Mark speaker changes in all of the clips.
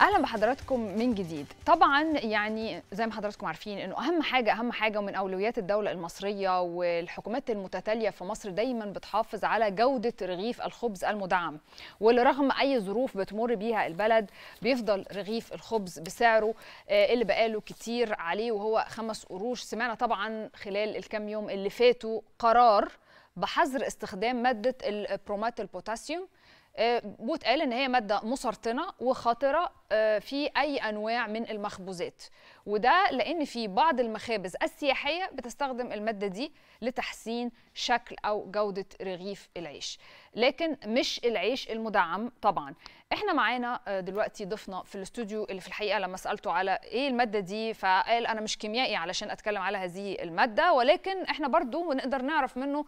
Speaker 1: اهلا بحضراتكم من جديد طبعا يعني زي ما حضراتكم عارفين انه اهم حاجه اهم حاجه ومن اولويات الدوله المصريه والحكومات المتتاليه في مصر دايما بتحافظ على جوده رغيف الخبز المدعم واللي رغم اي ظروف بتمر بيها البلد بيفضل رغيف الخبز بسعره آه، اللي بقاله كتير عليه وهو خمس قروش سمعنا طبعا خلال الكام يوم اللي فاتوا قرار بحظر استخدام ماده البرومات البوتاسيوم بوت آه، قال ان هي ماده مسرطنه وخطره آه، في اي انواع من المخبوزات وده لان في بعض المخابز السياحيه بتستخدم الماده دي لتحسين شكل او جوده رغيف العيش لكن مش العيش المدعم طبعا احنا معانا آه، دلوقتي ضيفنا في الاستوديو اللي في الحقيقه لما سالته على ايه الماده دي فقال انا مش كيميائي علشان اتكلم على هذه الماده ولكن احنا برضو نقدر نعرف منه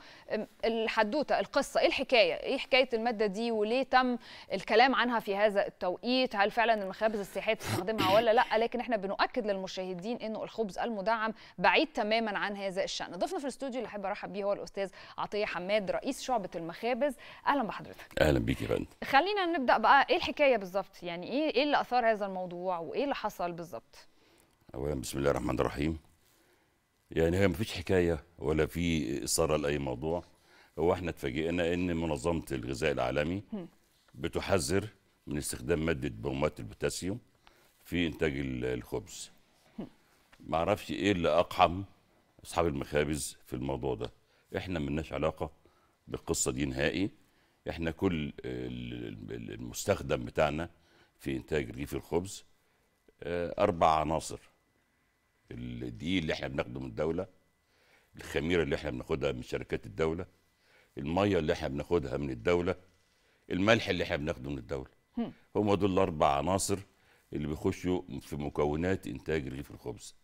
Speaker 1: الحدوته القصه ايه الحكايه ايه حكايه الماده دي وليه تم الكلام عنها في هذا التوقيت هل فعلا المخابز السياحيه بتستخدمها ولا لا لكن احنا بنؤكد للم المشاهدين انه الخبز المدعم بعيد تماما عن هذا الشان ضفنا في الاستوديو اللي احب ارحب بيه هو الاستاذ عطيه حماد رئيس شعبه المخابز اهلا بحضرتك
Speaker 2: اهلا بيك يا فندم
Speaker 1: خلينا نبدا بقى ايه الحكايه بالظبط يعني ايه ايه اللي اثار هذا الموضوع وايه اللي حصل بالظبط
Speaker 2: اولا بسم الله الرحمن الرحيم يعني هي مفيش حكايه ولا في اثاره لاي موضوع هو احنا اتفاجئنا ان منظمه الغذاء العالمي بتحذر من استخدام ماده برومات البوتاسيوم في انتاج الخبز ما اعرفش ايه اللي اقحم اصحاب المخابز في الموضوع ده احنا مالناش علاقه بالقصه دي نهائي احنا كل المستخدم بتاعنا في انتاج رغيف الخبز آه، اربع عناصر الدقيق اللي احنا بناخده من الدوله الخميره اللي احنا بناخدها من شركات الدوله الميه اللي احنا بناخدها من الدوله الملح اللي احنا بناخده من الدوله هم دول الاربع عناصر اللي بيخشوا في مكونات انتاج رغيف الخبز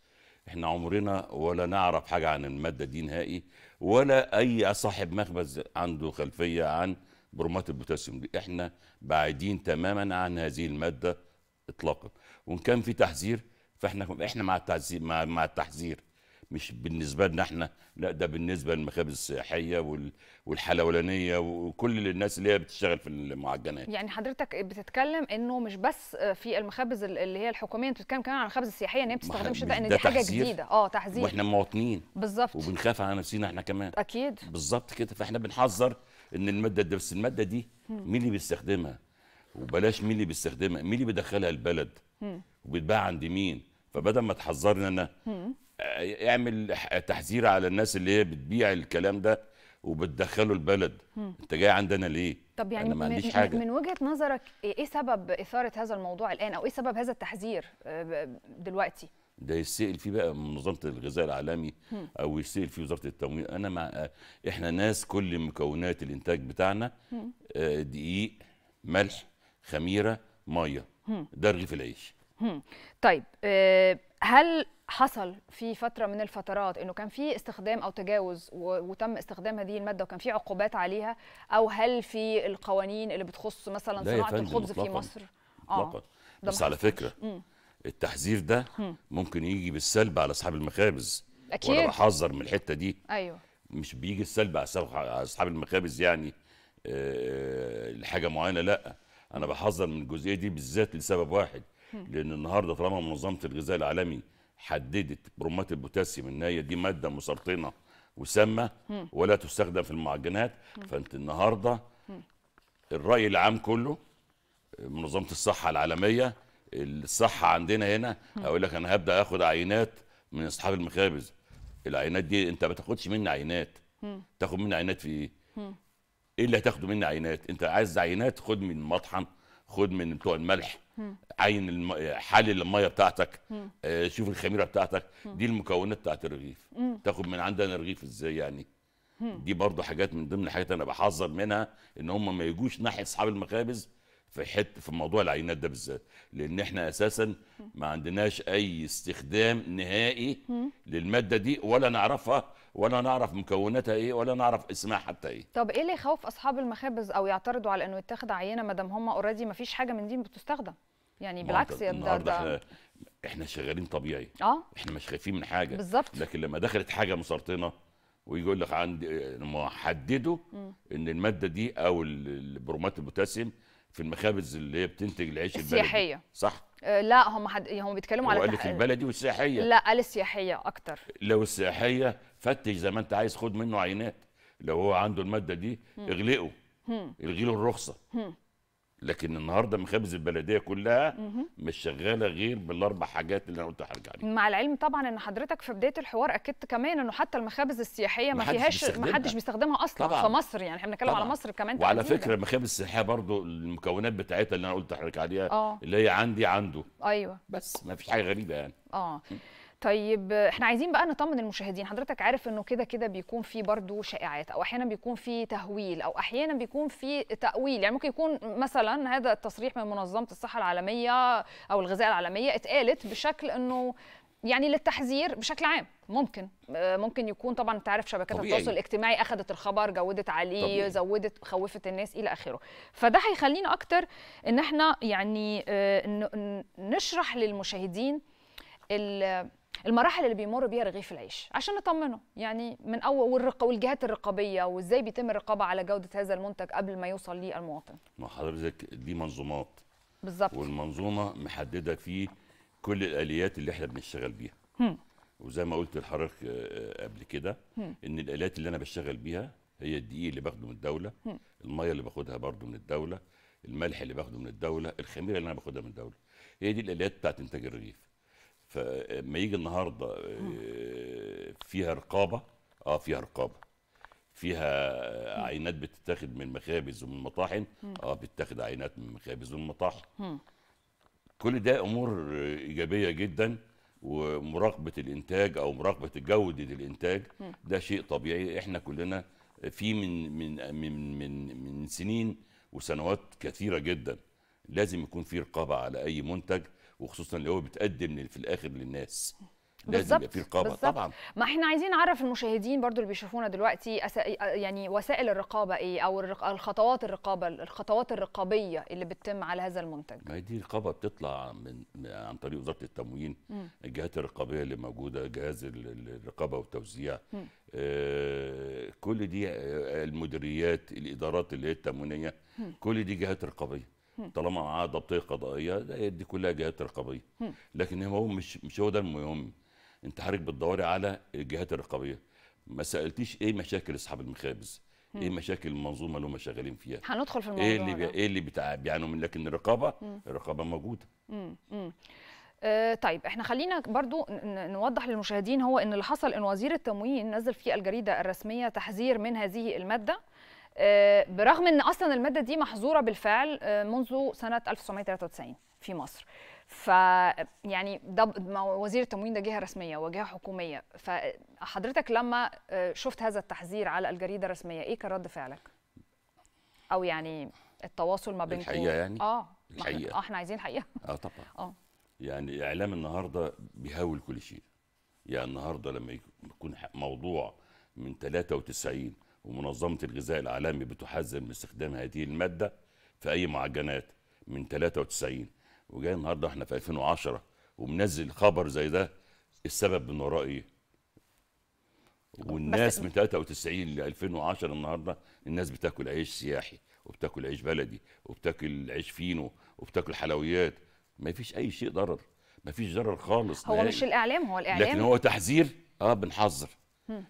Speaker 2: احنا عمرنا ولا نعرف حاجه عن الماده دي نهائي ولا اي صاحب مخبز عنده خلفيه عن برومات البوتاسيوم دي احنا بعيدين تماما عن هذه الماده اطلاقا وان كان في تحذير فاحنا احنا مع التحذير مع, مع التحذير مش بالنسبه لنا احنا لا ده بالنسبه للمخابز السياحيه والحلولانيه وكل الناس اللي هي بتشتغل في المعجنات
Speaker 1: يعني حضرتك بتتكلم انه مش بس في المخابز اللي هي الحكوميه انت بتتكلم كمان عن المخابز السياحيه ان هي بتستخدمش ده ان دي حاجه جديده اه تحذير واحنا
Speaker 2: مواطنين بالظبط وبنخاف على نفسينا احنا كمان اكيد بالظبط كده فاحنا بنحذر ان الماده دي بس الماده دي مين اللي بيستخدمها وبلاش مين اللي بيستخدمها مين اللي بيدخلها البلد وبتباع عند مين فبدل ما تحذرنا انا يعمل تحذير على الناس اللي هي بتبيع الكلام ده وبتدخله البلد م. انت جاي عندنا ليه
Speaker 1: طب يعني أنا ما عنديش من حاجة. من وجهه نظرك ايه سبب اثاره هذا الموضوع الان او ايه سبب هذا التحذير آه، دلوقتي
Speaker 2: ده يسئل فيه بقى منظمه الغذاء العالمي م. او يسئل فيه وزاره التموين انا مع احنا ناس كل مكونات الانتاج بتاعنا آه، دقيق ملح خميره ميه ده رغيف العيش
Speaker 1: طيب آه، هل حصل في فتره من الفترات انه كان في استخدام او تجاوز وتم استخدام هذه الماده وكان في عقوبات عليها او هل في القوانين اللي بتخص مثلا صناعه الخبز في مصر اه بس على فكره مم.
Speaker 2: التحذير ده ممكن يجي بالسلب على اصحاب المخابز اكيد وانا بحذر من الحته دي ايوه مش بيجي السلب على اصحاب المخابز يعني آه، لحاجه معينه لا انا بحذر من الجزئيه دي بالذات لسبب واحد لان النهارده طالما منظمه الغذاء العالمي حددت برومات البوتاسيوم ان هي دي ماده مسرطنه وسامه ولا تستخدم في المعجنات فانت النهارده الراي العام كله منظمه الصحه العالميه الصحه عندنا هنا هقول لك انا هبدا اخد عينات من اصحاب المخابز العينات دي انت ما تاخدش مني عينات تاخد مني عينات في ايه؟ ايه اللي هتاخده مني عينات؟ انت عايز عينات خد من مطحن خد من بتوع الملح عين الم... حلل الميه بتاعتك آه شوف الخميره بتاعتك دي المكونات بتاعت الرغيف تاخد من عندنا رغيف ازاي يعني دي برضه حاجات من ضمن الحاجات انا بحذر منها ان هم ما يجوش ناحيه اصحاب المخابز في حته في موضوع العينات ده بالذات لان احنا اساسا ما عندناش اي استخدام نهائي للماده دي ولا نعرفها ولا نعرف مكوناتها ايه ولا نعرف اسمها حتى ايه
Speaker 1: طب ايه اللي يخوف اصحاب المخابز او يعترضوا على انه يتاخد عينه ما دام هم اوريدي ما فيش حاجه من دي بتستخدم يعني بالعكس يا ده, ده
Speaker 2: احنا شغالين طبيعي اه احنا مش خايفين من حاجه بالظبط لكن لما دخلت حاجه مسرطنه ويجي يقول لك عندي حددوا ان الماده دي او البرومات البوتاسيوم في المخابز اللي هي بتنتج العيش البلدي السياحيه صح
Speaker 1: آه، لا هم حد... هم بيتكلموا على قالت
Speaker 2: البلدي والسياحيه لا
Speaker 1: قال السياحيه اكتر
Speaker 2: لو السياحيه فتش زي ما انت عايز خد منه عينات لو هو عنده الماده دي اغلقه الغي له الرخصه لكن النهارده مخابز البلديه كلها مش شغاله غير بالاربع حاجات اللي انا قلت هرجع
Speaker 1: عليها مع العلم طبعا ان حضرتك في بدايه الحوار اكدت كمان انه حتى المخابز السياحيه ما فيهاش ما حدش بيستخدمها اصلا طبعا. في مصر يعني احنا بنتكلم على مصر كمان وعلى فكره
Speaker 2: المخابز السياحيه برضو المكونات بتاعتها اللي انا قلت لحضرتك عليها أوه. اللي هي عندي عنده ايوه بس ما فيش حاجه غريبه يعني
Speaker 1: اه طيب احنا عايزين بقى نطمن المشاهدين حضرتك عارف انه كده كده بيكون في برضو شائعات او احيانا بيكون في تهويل او احيانا بيكون في تاويل يعني ممكن يكون مثلا هذا التصريح من منظمه الصحه العالميه او الغذاء العالميه اتقالت بشكل انه يعني للتحذير بشكل عام ممكن آه، ممكن يكون طبعا انت عارف شبكات طبيعي. التواصل الاجتماعي اخذت الخبر جودت عليه طبيعي. زودت خوفت الناس الى اخره فده هيخلينا اكتر ان احنا يعني آه، نشرح للمشاهدين المراحل اللي بيمر بيها رغيف العيش عشان نطمنه يعني من اول والرق والجهات الرقابيه وازاي بيتم الرقابه على جوده هذا المنتج قبل ما يوصل للمواطن
Speaker 2: ما حضرتك دي منظومات بالظبط والمنظومه محدده في كل الاليات اللي احنا بنشتغل بيها وزي ما قلت لحضرتك آه، آه، قبل كده ان الاليات اللي انا بشتغل بيها هي الدقيق اللي باخده من الدوله الميه اللي باخدها برده من الدوله الملح اللي باخده من الدوله الخميره اللي انا باخدها من الدوله هي دي الاليات بتاعت انتاج الرغيف فما يجي النهارده آه، فيها رقابه اه فيها رقابه فيها عينات بتتاخد من مخابز ومن مطاحن اه بتتاخد عينات من مخابز ومن مطاحن كل ده امور ايجابيه جدا ومراقبه الانتاج او مراقبه جوده الانتاج ده شيء طبيعي احنا كلنا في من من من من, من سنين وسنوات كثيره جدا لازم يكون في رقابه على اي منتج وخصوصا اللي هو بتقدم في الاخر للناس لازم يبقى في رقابه طبعا
Speaker 1: ما احنا عايزين نعرف المشاهدين برضو اللي بيشوفونا دلوقتي أس... يعني وسائل الرقابه ايه او الرق... الخطوات الرقابه الخطوات الرقابيه اللي بتتم على هذا المنتج
Speaker 2: ما هي دي رقابه بتطلع من عن طريق وزاره التموين م. الجهات الرقابيه اللي موجوده جهاز الرقابه والتوزيع م. آه كل دي آه، المديريات الادارات اللي هي التموينيه كل دي جهات رقابيه طالما معاه ضبطيه قضائيه دي كلها جهات رقابيه لكن هو مش مش هو ده المهم انت حضرتك بتدوري على الجهات الرقابيه ما سالتيش ايه مشاكل اصحاب المخابز ايه مشاكل المنظومه اللي هم شغالين فيها
Speaker 1: هندخل في الموضوع ايه اللي بي...
Speaker 2: ايه اللي بتاع... بيعانوا من لكن الرقابه مم. الرقابه موجوده
Speaker 1: مم. مم. آه، طيب احنا خلينا برضو نوضح للمشاهدين هو ان اللي حصل ان وزير التموين نزل في الجريده الرسميه تحذير من هذه الماده آه، برغم ان اصلا الماده دي محظوره بالفعل آه، منذ سنه 1993 في مصر ف يعني ده وزير التموين ده جهه رسميه وجهه حكوميه فحضرتك لما آه، شفت هذا التحذير على الجريده الرسميه ايه كان رد فعلك او يعني التواصل ما بينكم الحقيقه يعني اه
Speaker 2: الحقيقه احنا عايزين الحقيقه اه طبعا اه يعني اعلام النهارده بيهاول كل شيء يعني النهارده لما يكون موضوع من 93 ومنظمة الغذاء العالمي بتحذر من استخدام هذه المادة في أي معجنات من 93 وجاي النهارده احنا في 2010 ومنزل خبر زي ده السبب من وراه ايه؟ والناس من 93 ل 2010 النهارده الناس بتاكل عيش سياحي وبتاكل عيش بلدي وبتاكل عيش فينو وبتاكل حلويات ما فيش اي شيء ضرر ما فيش ضرر خالص هو مش
Speaker 1: الاعلام هو الاعلام لكن هو
Speaker 2: تحذير اه بنحذر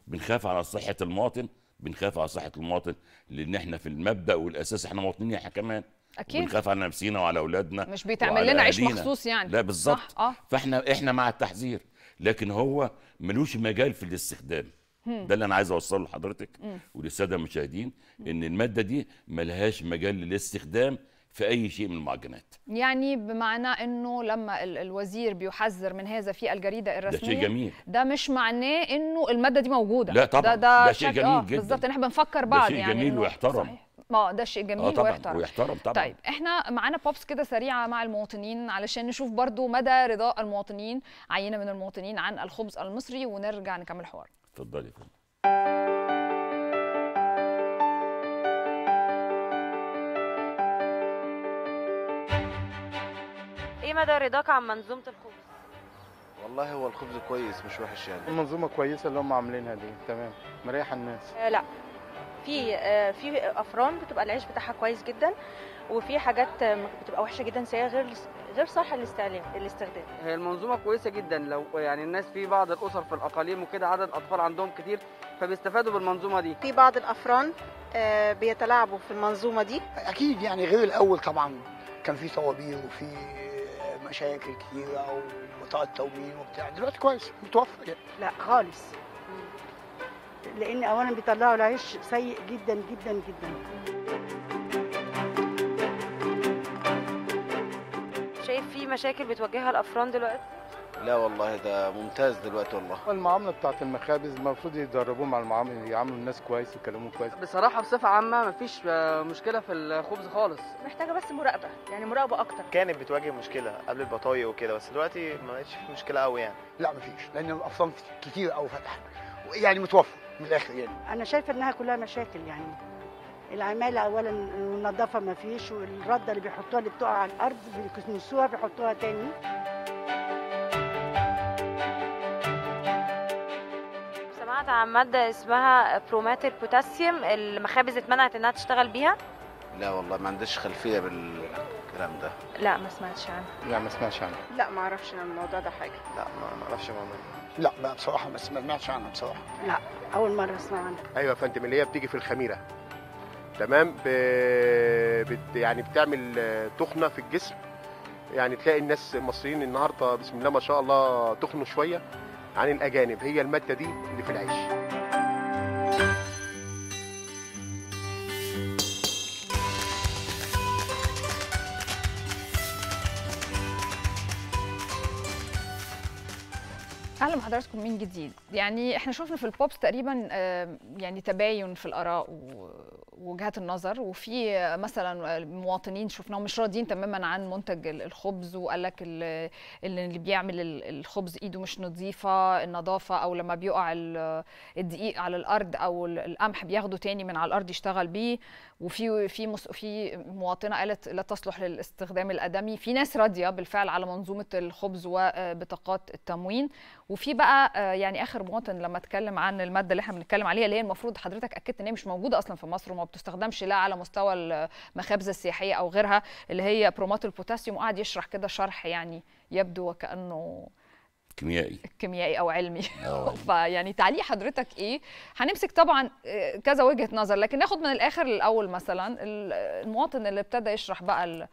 Speaker 2: بنخاف على صحه المواطن بنخاف على صحه المواطن لان احنا في المبدا والاساس احنا مواطنين احنا كمان اكيد بنخاف على نفسينا وعلى اولادنا مش بيتعمل لنا عيش مخصوص يعني لا بالظبط آه. فاحنا احنا مع التحذير لكن هو ملوش مجال في الاستخدام هم. ده اللي انا عايز اوصله لحضرتك وللساده المشاهدين ان الماده دي ملهاش مجال للاستخدام في اي شيء من المعجنات
Speaker 1: يعني بمعنى انه لما الوزير بيحذر من هذا في الجريده الرسميه ده شيء جميل ده مش معناه انه الماده دي موجوده لا طبعا ده, ده, ده شيء جميل آه جدا بالظبط احنا بنفكر بعض ده شيء يعني جميل ويحترم صحيح. ما ده شيء جميل آه طبعًا ويحترم ويحترم طبعا طيب احنا معانا بوبس كده سريعه مع المواطنين علشان نشوف برضو مدى رضاء المواطنين عينه من المواطنين عن الخبز المصري ونرجع نكمل حوار
Speaker 2: اتفضلي يا فندم
Speaker 1: ايه مدى رضاك عن منظومه الخبز والله هو
Speaker 2: الخبز كويس مش وحش يعني المنظومه كويسه اللي هم عاملينها دي تمام مريحه الناس
Speaker 1: آه لا في آه في افران بتبقى العيش بتاعها كويس جدا وفي حاجات بتبقى وحشه جدا سيئه غير غير صح الاستعلام الاستخدام
Speaker 2: هي المنظومه كويسه جدا لو يعني الناس في بعض الاسر في الاقاليم وكده عدد اطفال عندهم كتير فبيستفادوا بالمنظومه دي في بعض
Speaker 1: الافران آه بيتلاعبوا في المنظومه دي اكيد يعني غير الاول طبعا كان في صوابير وفي مشاكل كتيره وبطاقه تموين وبتاع دلوقتي
Speaker 2: كويس متوفر يعني لا خالص لان اولا بيطلعوا العيش سيء جدا جدا جدا
Speaker 1: مشاكل بتواجهها الافران دلوقتي
Speaker 2: لا والله ده ممتاز دلوقتي والله المعامله بتاعت المخابز المفروض يدربوهم على المعامله يعاملوا الناس كويس ويكلموا كويس
Speaker 1: بصراحه بصفه عامه مفيش آه، مشكله في الخبز خالص محتاجه بس مراقبه يعني مراقبه اكتر كانت بتواجه مشكله قبل البطايق وكده بس دلوقتي ما بقتش في مشكله قوي يعني لا مفيش لان الافران كتير قوي فتحت يعني متوفر من الاخر يعني انا شايفه انها كلها
Speaker 2: مشاكل يعني العماله اولا النظافه ما فيش والرده اللي بيحطوها اللي بتقع على الارض بيكنسوها بيحطوها تاني
Speaker 1: سمعت عن ماده اسمها برومات البوتاسيوم المخابز اتمنعت انها تشتغل بيها
Speaker 2: لا والله ما عنديش خلفيه بالكلام ده
Speaker 1: لا ما سمعتش عنها
Speaker 2: لا ما سمعتش عنها
Speaker 1: لا ما اعرفش عن الموضوع ده حاجه
Speaker 2: لا ما اعرفش
Speaker 1: الموضوع ده لا بصراحه ما سمعتش عنها بصراحه لا اول مره اسمع عنها ايوه يا فندم اللي هي بتيجي في الخميره تمام بت يعني بتعمل تخنه في الجسم يعني تلاقي الناس المصريين النهارده بسم الله ما شاء الله تخنوا شويه عن الاجانب هي الماده دي اللي في العيش اهلا بحضراتكم من جديد يعني احنا شفنا في البوبس تقريبا آه، يعني تباين في الاراء و... وجهات النظر وفي مثلا مواطنين شفناهم مش راضيين تماما عن منتج الخبز وقال لك اللي, اللي بيعمل الخبز ايده مش نظيفه النظافه او لما بيقع الدقيق على الارض او القمح بياخده تاني من على الارض يشتغل بيه وفي في في مواطنه قالت لا تصلح للاستخدام الادمي في ناس راضيه بالفعل على منظومه الخبز وبطاقات التموين وفي بقى آه، يعني اخر مواطن لما اتكلم عن الماده اللي احنا بنتكلم عليها اللي هي المفروض حضرتك اكدت ان هي مش موجوده اصلا في مصر وما بتستخدمش لا على مستوى المخابز السياحيه او غيرها اللي هي برومات البوتاسيوم وقعد يشرح كده شرح يعني يبدو وكانه كيميائي كيميائي او علمي آه. فيعني تعليق حضرتك ايه هنمسك طبعا آه، كذا وجهه نظر لكن ناخد من الاخر الاول مثلا المواطن اللي ابتدى يشرح بقى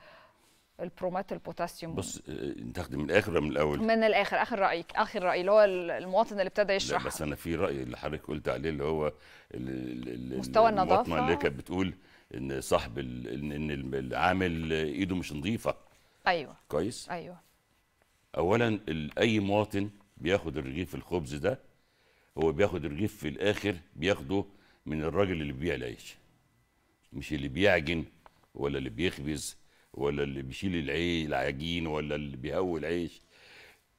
Speaker 1: البرومات البوتاسيوم
Speaker 2: بص آه، تاخدي من الاخر ولا من الاول؟ من
Speaker 1: الاخر اخر رايك اخر راي اللي هو المواطن اللي ابتدى يشرح
Speaker 2: بس انا في راي اللي حضرتك قلت عليه اللي هو مستوى النظافه المواطنه اللي كانت بتقول ان صاحب ان العامل ايده مش نظيفه ايوه كويس؟ ايوه اولا اي مواطن بياخد الرغيف الخبز ده هو بياخد الرغيف في الاخر بياخده من الراجل اللي بيبيع العيش مش اللي بيعجن ولا اللي بيخبز ولا اللي بيشيل العي العجين ولا اللي بيهوي العيش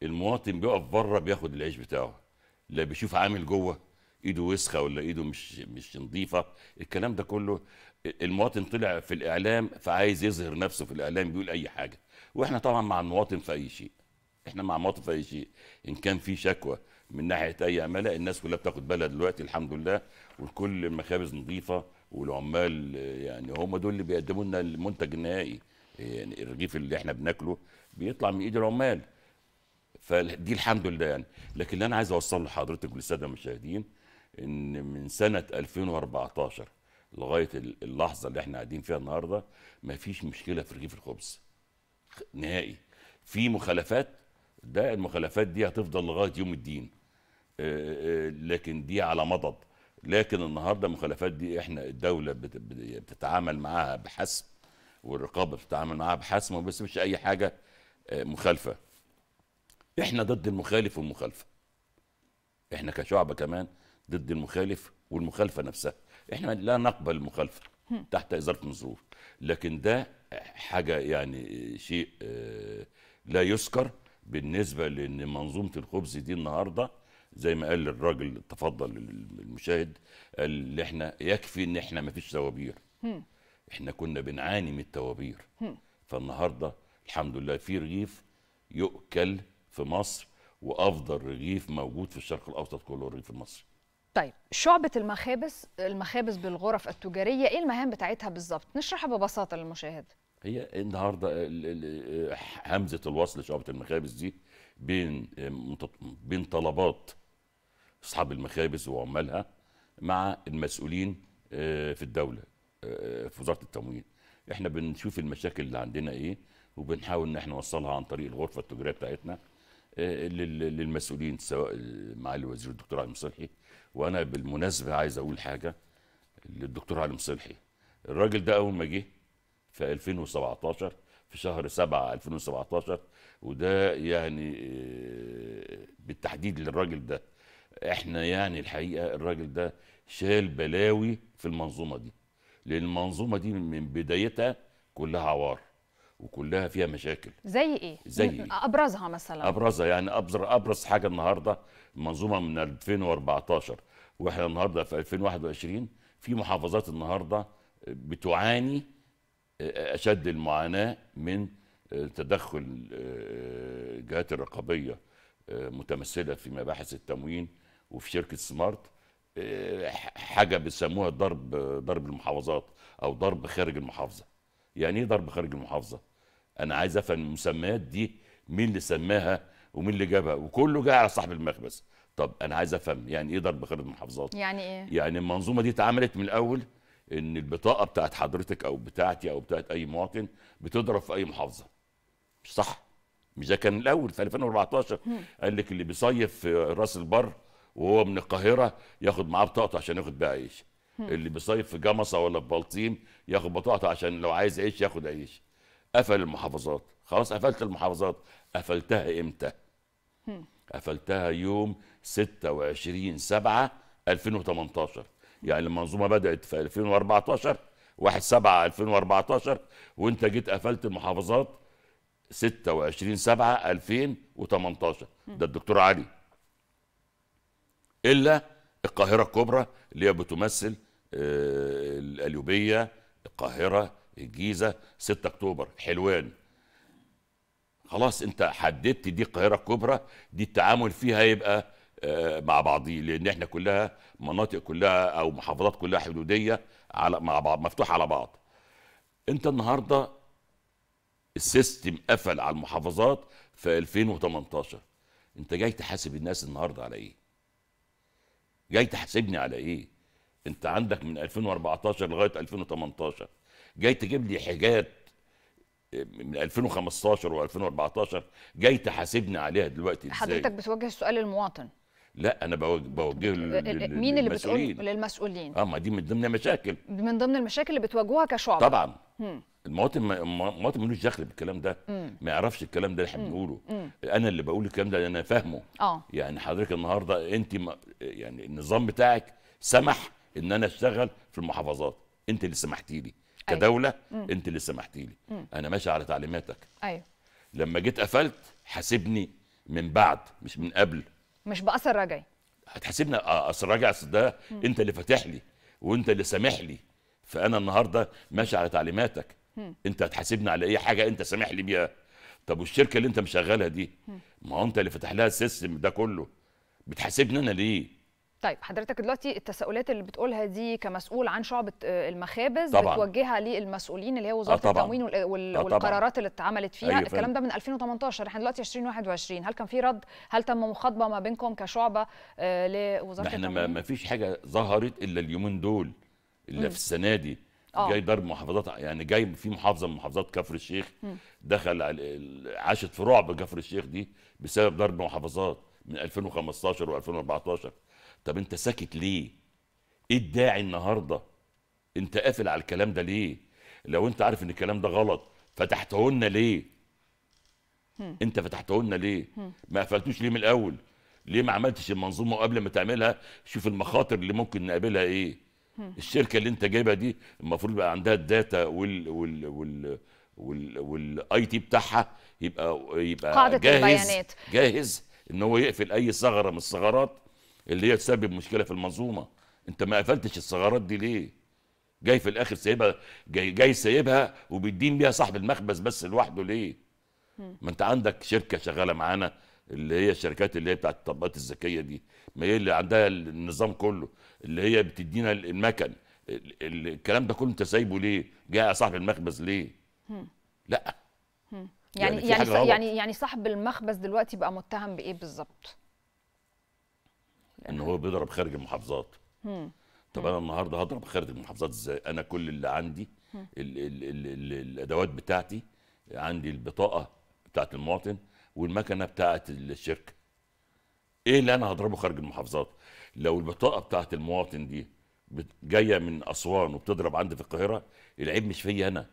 Speaker 2: المواطن بيقف بره بياخد العيش بتاعه لا بيشوف عامل جوه ايده وسخه ولا ايده مش مش نظيفه الكلام ده كله المواطن طلع في الاعلام فعايز يظهر نفسه في الاعلام بيقول اي حاجه واحنا طبعا مع المواطن في اي شيء احنا مع المواطن في اي شيء ان كان في شكوى من ناحيه اي عماله الناس كلها بتاخد بالها دلوقتي الحمد لله وكل المخابز نظيفه والعمال يعني هم دول اللي بيقدموا لنا المنتج النهائي يعني الرغيف اللي احنا بناكله بيطلع من ايد العمال فدي الحمد لله يعني لكن اللي انا عايز اوصله لحضرتك وللساده المشاهدين ان من سنه 2014 لغايه اللحظه اللي احنا قاعدين فيها النهارده ما فيش مشكله في رغيف الخبز نهائي في مخالفات ده المخالفات دي هتفضل لغايه يوم الدين آه، آه، لكن دي على مضض لكن النهارده المخالفات دي احنا الدوله بتتعامل معاها بحسب والرقابه بتتعامل معاها بحسم وما بيسيبش اي حاجه آه، مخالفه احنا ضد المخالف والمخالفه احنا كشعب كمان ضد المخالف والمخالفه نفسها احنا لا نقبل المخالفه تحت ازاره من الظروف لكن ده حاجه يعني شيء آه، لا يذكر بالنسبه لان منظومه الخبز دي النهارده زي ما قال الراجل تفضل المشاهد قال احنا يكفي ان احنا ما فيش توابير احنا كنا بنعاني من التوابير فالنهارده الحمد لله في رغيف يؤكل في مصر وافضل رغيف موجود في الشرق الاوسط كله الرغيف المصري
Speaker 1: طيب شعبة المخابز المخابز بالغرف التجارية إيه المهام بتاعتها بالظبط؟ نشرحها ببساطة للمشاهد
Speaker 2: هي النهاردة همزة الوصل شعبة المخابز دي بين بين طلبات أصحاب المخابز وعمالها مع المسؤولين آه، في الدولة آه، في وزاره التموين احنا بنشوف المشاكل اللي عندنا ايه وبنحاول ان احنا نوصلها عن طريق الغرفه التجاريه بتاعتنا آه، للمسؤولين سواء معالي الوزير الدكتور علي مصلحي وانا بالمناسبه عايز اقول حاجه للدكتور علي مصلحي الراجل ده اول ما جه في 2017 في شهر 7 2017 وده يعني آه، بالتحديد للراجل ده احنا يعني الحقيقه الراجل ده شال بلاوي في المنظومه دي لان المنظومه دي من بدايتها كلها عوار وكلها فيها مشاكل
Speaker 1: زي ايه زي إيه؟ ابرزها مثلا
Speaker 2: ابرزها يعني ابرز ابرز حاجه النهارده منظومه من 2014 واحنا النهارده في 2021 في محافظات النهارده بتعاني آه، آه، اشد المعاناه من آه، تدخل الجهات الرقابيه متمثله في مباحث التموين وفي شركه سمارت حاجه بيسموها ضرب ضرب المحافظات او ضرب خارج المحافظه يعني ايه ضرب خارج المحافظه انا عايز افهم المسميات دي مين اللي سماها ومين اللي جابها وكله جاي على صاحب المخبز طب انا عايز افهم يعني ايه ضرب خارج المحافظات يعني ايه يعني المنظومه دي اتعملت من الاول ان البطاقه بتاعت حضرتك او بتاعتي او بتاعت اي مواطن بتضرب في اي محافظه مش صح مش ده كان الاول في 2014 قال لك اللي بيصيف في راس البر وهو من القاهره ياخد معاه بطاقته عشان ياخد بيها عيش اللي بيصيف في جمصه ولا في بلطيم ياخد بطاقته عشان لو عايز عيش ياخد عيش قفل المحافظات خلاص قفلت المحافظات قفلتها امتى قفلتها يوم 26 7 2018 يعني المنظومه بدات في 2014 1 7 2014 وانت جيت قفلت المحافظات 26 7 2018 ده الدكتور علي الا القاهره الكبرى اللي هي بتمثل آه، الاليوبيه القاهره الجيزه 6 اكتوبر حلوان خلاص انت حددت دي القاهره الكبرى دي التعامل فيها يبقى آه، مع بعضي لان احنا كلها مناطق كلها او محافظات كلها حدوديه على مع بعض مفتوحه على بعض انت النهارده السيستم قفل على المحافظات في 2018 انت جاي تحاسب الناس النهارده على ايه جاي تحاسبني على ايه انت عندك من 2014 لغايه 2018 جاي تجيب لي حاجات آه، من 2015 و2014 جاي تحاسبني عليها دلوقتي ازاي حضرتك
Speaker 1: بتوجه السؤال للمواطن
Speaker 2: لا انا بوجهه آه، آه، مين اللي بتقول
Speaker 1: للمسؤولين
Speaker 2: اه ما دي من ضمن المشاكل
Speaker 1: من ضمن المشاكل اللي بتواجهوها كشعب طبعا
Speaker 2: المواطن المواطن ملوش دخل بالكلام ده ما يعرفش الكلام ده اللي احنا بنقوله انا اللي بقول الكلام ده انا فاهمه اه يعني حضرتك النهارده انت يعني النظام بتاعك سمح ان انا اشتغل في المحافظات انت اللي سمحتي لي أيوة. كدوله أيوه. انت اللي سمحتي لي مم. انا ماشي على تعليماتك ايوه لما جيت قفلت حاسبني من بعد مش من قبل
Speaker 1: مش باثر رجعي
Speaker 2: هتحاسبني آه، اثر رجعي ده انت اللي فاتح لي وانت اللي سامح لي فانا النهارده ماشي على تعليماتك انت هتحاسبني على اي حاجه انت سامح لي بيها طب والشركه اللي انت مشغلها دي ما هو انت اللي فتح لها السيستم ده كله بتحاسبني انا ليه
Speaker 1: طيب حضرتك دلوقتي التساؤلات اللي بتقولها دي كمسؤول عن شعبة المخابز طبعا. بتوجهها للمسؤولين اللي هي وزارة آه التموين وال... آه والقرارات اللي اتعملت فيها أيوة الكلام ده من 2018 احنا دلوقتي 2021 هل كان في رد هل تم مخاطبة ما بينكم كشعبة آه، لوزارة التموين
Speaker 2: احنا ما فيش حاجة ظهرت إلا اليومين دول اللي في السنه دي أوه. جاي ضرب محافظات يعني جاي في محافظه من محافظات كفر الشيخ م. دخل عاشت في رعب كفر الشيخ دي بسبب ضرب محافظات من 2015 و2014 طب انت ساكت ليه؟ ايه الداعي النهارده؟ انت قافل على الكلام ده ليه؟ لو انت عارف ان الكلام ده غلط فتحته لنا ليه؟ م. انت فتحته لنا ليه؟ م. ما قفلتوش ليه من الاول؟ ليه ما عملتش المنظومه قبل ما تعملها؟ شوف المخاطر اللي ممكن نقابلها ايه؟ الشركه اللي انت جايبها دي المفروض بقى عندها الداتا وال وال وال والاي تي بتاعها يبقى يبقى قاعدة جاهز البيانات. جاهز ان هو يقفل اي ثغره من الثغرات اللي هي تسبب مشكله في المنظومه انت ما قفلتش الثغرات دي ليه جاي في الاخر سايبها جاي, جاي سايبها وبيدين بيها صاحب المخبز بس لوحده ليه ما انت عندك شركه شغاله معانا اللي هي الشركات اللي هي بتاعت التطبيقات الذكيه دي ما هي اللي عندها النظام كله اللي هي بتدينا المكن الكلام ده كله انت سايبه ليه جاء صاحب المخبز ليه لا
Speaker 1: يعني يعني يعني, يعني, يعني صاحب المخبز دلوقتي بقى متهم بايه بالظبط
Speaker 2: ان هو بيضرب خارج المحافظات طب انا النهارده هضرب خارج المحافظات ازاي انا كل اللي عندي الـ الـ الـ الـ الادوات بتاعتي عندي البطاقه بتاعت المواطن والمكنه بتاعه الشركه ايه اللي انا هضربه خارج المحافظات لو البطاقه بتاعه المواطن دي جايه من اسوان وبتضرب عندي في القاهره العيب مش فيا انا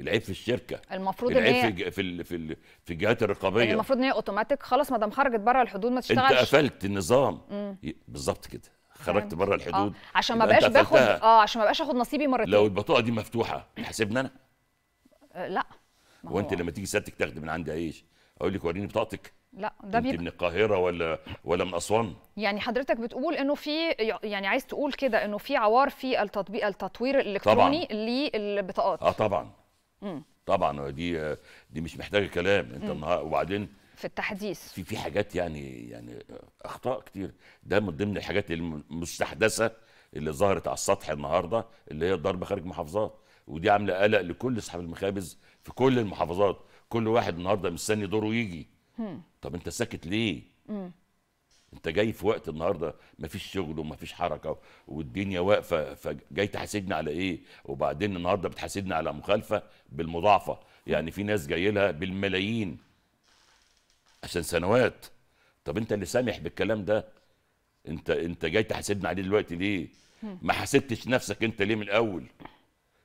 Speaker 2: العيب في الشركه
Speaker 1: المفروض العيب ان
Speaker 2: هي في ال في ال في الجهات الرقابيه يعني المفروض
Speaker 1: ان هي اوتوماتيك خلاص ما دام خرجت بره الحدود ما تشتغلش انت قفلت
Speaker 2: النظام بالظبط كده خرجت بره آه. الحدود آه. عشان ما بقاش باخد اه
Speaker 1: عشان ما بقاش اخد نصيبي مرتين لو
Speaker 2: البطاقه دي مفتوحه تحاسبني انا آه لا هو انت لما تيجي سيادتك تاخدي من عندي عيش اقول لك وريني بطاقتك
Speaker 1: لا ده بيبقى من
Speaker 2: القاهره ولا ولا من اسوان
Speaker 1: يعني حضرتك بتقول انه في يعني عايز تقول كده انه في عوار في التطبيق التطوير الالكتروني للبطاقات اه طبعا مم.
Speaker 2: طبعا دي دي مش محتاجه كلام انت وبعدين
Speaker 1: في التحديث
Speaker 2: في في حاجات يعني يعني اخطاء كتير ده من ضمن الحاجات المستحدثه اللي ظهرت على السطح النهارده اللي هي الضرب خارج محافظات ودي عامله قلق لكل اصحاب المخابز في كل المحافظات كل واحد النهارده مستني دوره يجي مم. طب انت ساكت ليه مم. انت جاي في وقت النهارده مفيش شغل ومفيش حركه والدنيا واقفه فجاي تحاسبني على ايه وبعدين النهارده بتحاسبني على مخالفه بالمضاعفه يعني في ناس جاي لها بالملايين عشان سنوات طب انت اللي سامح بالكلام ده انت انت جاي تحاسبني عليه دلوقتي ليه ما حاسبتش نفسك انت ليه من الاول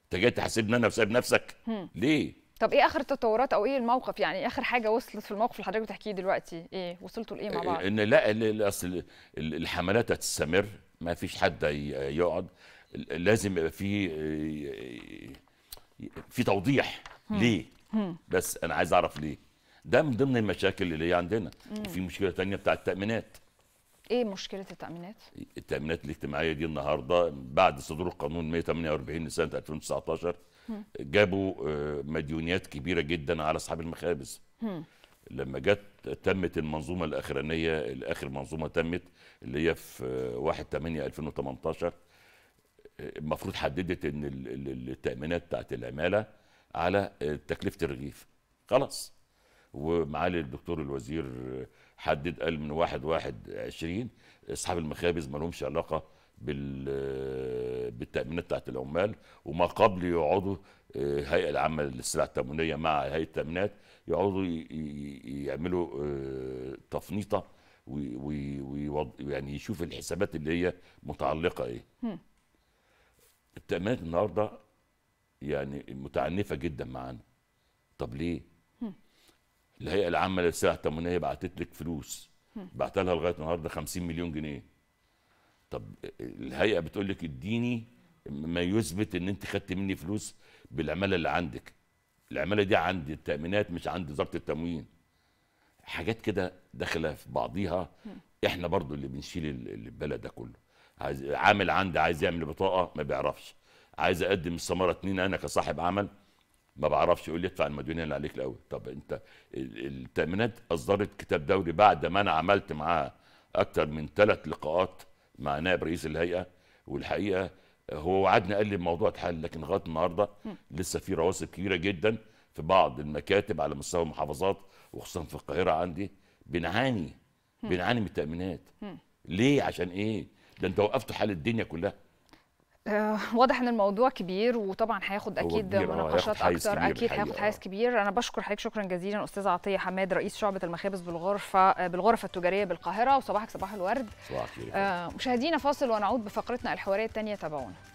Speaker 2: انت جاي تحاسبني انا وسايب نفسك ليه
Speaker 1: طب ايه اخر التطورات او ايه الموقف يعني إيه اخر حاجه وصلت في الموقف اللي حضرتك بتحكيه دلوقتي ايه وصلتوا لايه مع إيه، بعض
Speaker 2: ان لا اصل الحملات هتستمر ما فيش حد يقعد لازم يبقى في آه، في توضيح هم. ليه هم. بس انا عايز اعرف ليه ده من ضمن المشاكل اللي هي عندنا وفي مشكله تانية بتاع التامينات
Speaker 1: ايه مشكله التامينات
Speaker 2: التامينات الاجتماعيه دي النهارده بعد صدور القانون 148 لسنه 2019 جابوا آه، مديونيات كبيره جدا على اصحاب المخابز لما جت تمت المنظومه الاخرانيه اخر منظومه تمت اللي هي في 1 8 2018 المفروض حددت ان التامينات بتاعت العماله على آه، تكلفه الرغيف خلاص ومعالي الدكتور الوزير آه، حدد قال من 1 1 20 اصحاب المخابز ما لهمش علاقه بالتامينات بتاعت العمال وما قبل يقعدوا الهيئه آه، العامه للسلع التموينيه مع هيئه التامينات يقعدوا يعملوا آه، تفنيطه ويعني يشوف الحسابات اللي هي متعلقه ايه التامينات النهارده يعني متعنفه جدا معانا طب ليه الهيئه العامه للسلع التموينيه بعتت لك فلوس بعتها لها لغايه النهارده 50 مليون جنيه طب الهيئه بتقول لك اديني ما يثبت ان انت خدت مني فلوس بالعماله اللي عندك العماله دي عند التامينات مش عند وزاره التموين حاجات كده داخله في بعضيها احنا برضو اللي بنشيل البلد ده كله عايز عامل عندي عايز يعمل بطاقه ما بيعرفش عايز اقدم السماره اتنين انا كصاحب عمل ما بعرفش يقول لي ادفع المديونيه اللي عليك الاول طب انت التامينات اصدرت كتاب دوري بعد ما انا عملت معاها اكتر من ثلاث لقاءات مع نائب رئيس الهيئه والحقيقه هو وعدنا قال لي الموضوع اتحل لكن لغايه النهارده لسه في رواسب كبيره جدا في بعض المكاتب على مستوى المحافظات وخصوصا في القاهره عندي بنعاني بنعاني من التامينات ليه عشان ايه ده انت وقفت حال الدنيا كلها
Speaker 1: آه، واضح ان الموضوع كبير وطبعا هياخد اكيد آه، مناقشات اكتر اكيد هياخد حيز كبير انا بشكر حضرتك شكرا جزيلا استاذ عطيه حماد رئيس شعبه المخابز بالغرفه آه، بالغرفه التجاريه بالقاهره وصباحك صباح الورد صباح الخير مشاهدينا فاصل ونعود بفقرتنا الحواريه الثانيه تابعونا